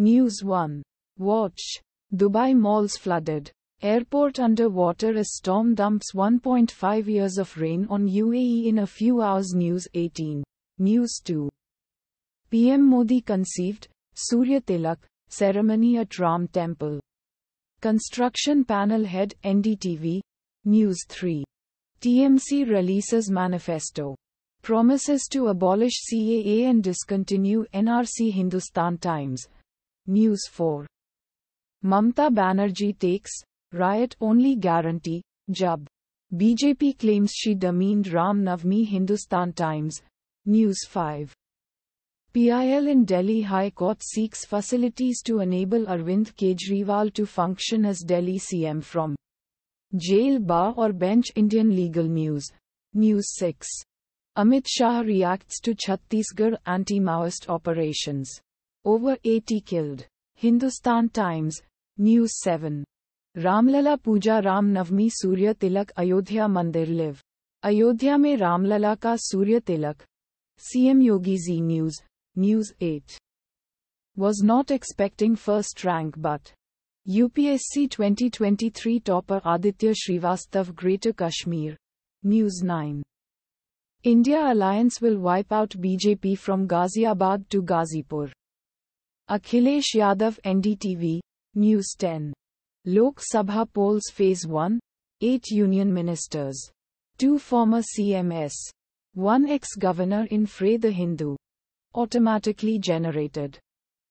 News 1. Watch. Dubai malls flooded. Airport underwater as storm dumps 1.5 years of rain on UAE in a few hours. News 18. News 2. PM Modi conceived Surya Tilak ceremony at Ram Temple. Construction panel head NDTV. News 3. TMC releases manifesto. Promises to abolish CAA and discontinue NRC Hindustan Times. News 4. Mamta Banerjee takes riot only guarantee, Jab. BJP claims she demeaned Ram Navmi. Hindustan Times. News 5. PIL in Delhi High Court seeks facilities to enable Arvind Kejriwal to function as Delhi CM from jail bar or bench Indian Legal News. News 6. Amit Shah reacts to Chhattisgarh anti-Maoist operations. Over 80 killed. Hindustan Times, News 7. Ramlala Puja Ram Navmi Surya Tilak Ayodhya Mandir Live. Ayodhya Me Ramlala ka Surya Tilak. CM Yogi Z News News 8 was not expecting first rank but UPSC 2023 topper Aditya Srivastav Greater Kashmir News 9 India alliance will wipe out BJP from Ghaziabad to Ghazipur Akhilesh Yadav NDTV, News 10. Lok Sabha polls phase 1, 8 union ministers, 2 former CMS, 1 ex-governor in Fray the Hindu. Automatically generated.